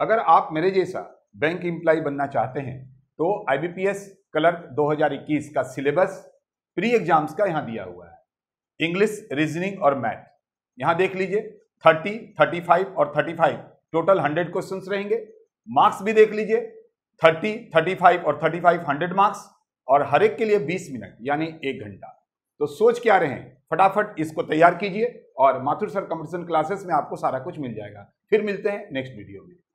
अगर आप मेरे जैसा बैंक एम्प्लॉय बनना चाहते हैं तो आईबीपीएस क्लर्क 2021 का सिलेबस प्री एग्जाम्स का यहाँ दिया हुआ है इंग्लिश रीजनिंग और मैथ यहाँ देख लीजिए 30, 35 और 35 टोटल 100 क्वेश्चंस रहेंगे मार्क्स भी देख लीजिए 30, 35 और 35 हंड्रेड मार्क्स और हर एक के लिए 20 मिनट यानी एक घंटा तो सोच क्या रहे हैं फटाफट इसको तैयार कीजिए और माथुर सर कम्पिटिशन क्लासेस में आपको सारा कुछ मिल जाएगा फिर मिलते हैं नेक्स्ट वीडियो में